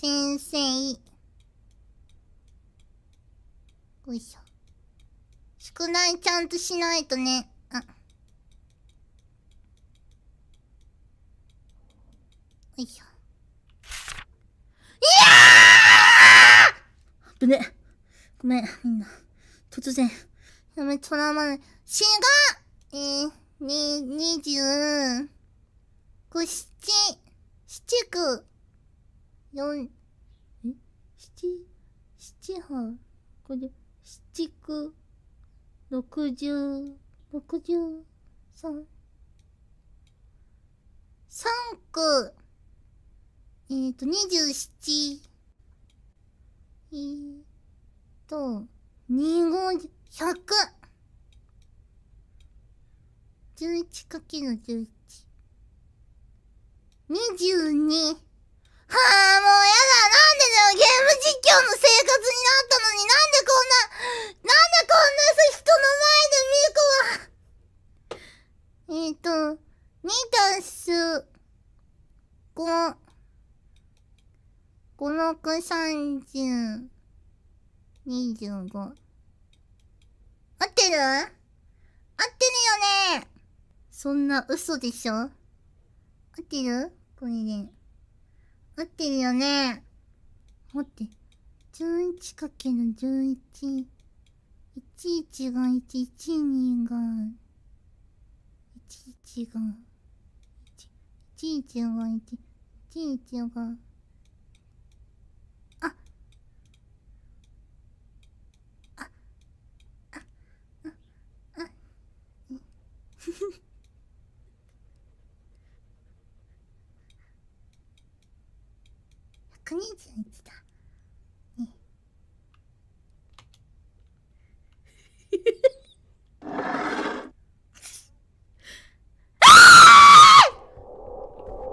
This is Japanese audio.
先生よいしょ宿題ちゃんとしないとねあよいしょいやあぶねごめんみんな突然やめとらまない死がえー、に、二十、く、七、七九。四、え七七班これ七九六十六十三三区えっ、ー、と二十七えー、と二五百十一かける十一二十二はあ、もうやだ。なんでだよ。ゲーム実況の生活になったのになんでこんな、なんでこんな人の前でミルコは。えっ、ー、と、2たす5、5、6、30、25。合ってる合ってるよねそんな嘘でしょ合ってるこれで。合ってるよね待って 11×1111 11が112が11が11が111 1が。121だ